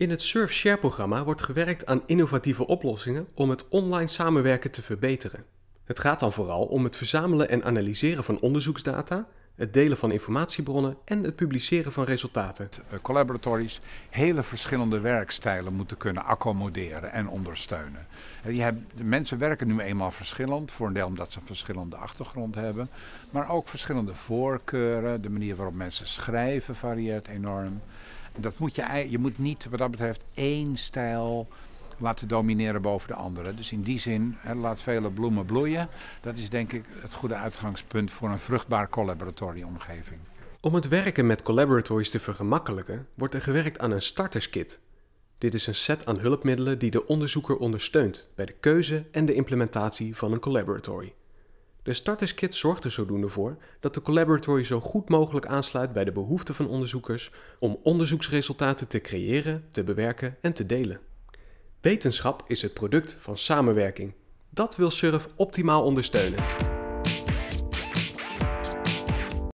In het Surfshare-programma wordt gewerkt aan innovatieve oplossingen om het online samenwerken te verbeteren. Het gaat dan vooral om het verzamelen en analyseren van onderzoeksdata, het delen van informatiebronnen en het publiceren van resultaten. Eh, collaboratories hele verschillende werkstijlen moeten kunnen accommoderen en ondersteunen. Eh, je hebt, de mensen werken nu eenmaal verschillend, voor een deel omdat ze een verschillende achtergrond hebben, maar ook verschillende voorkeuren, de manier waarop mensen schrijven varieert enorm. Dat moet je, je moet niet wat dat betreft één stijl laten domineren boven de andere. Dus in die zin, hè, laat vele bloemen bloeien. Dat is denk ik het goede uitgangspunt voor een vruchtbaar collaboratory-omgeving. Om het werken met collaboratories te vergemakkelijken, wordt er gewerkt aan een starterskit. Dit is een set aan hulpmiddelen die de onderzoeker ondersteunt bij de keuze en de implementatie van een collaboratory. De starterskit zorgt er zodoende voor dat de Collaboratory zo goed mogelijk aansluit bij de behoeften van onderzoekers om onderzoeksresultaten te creëren, te bewerken en te delen. Wetenschap is het product van samenwerking. Dat wil SURF optimaal ondersteunen.